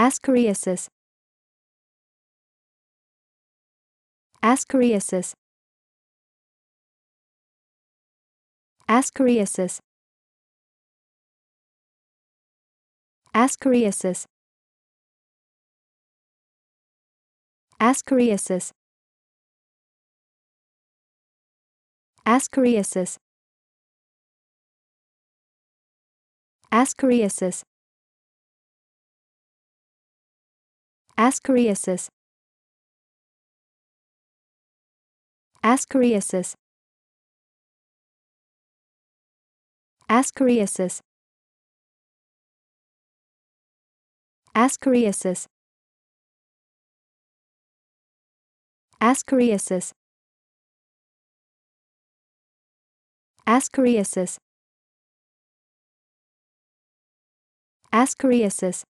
Ascariasis Ascariasis Ascariasis Ascariasis Ascariasis Ascariasis Ascariasis Ascariasis Ascariasis Ascariasis Ascariasis Ascariasis Ascariasis Ascariasis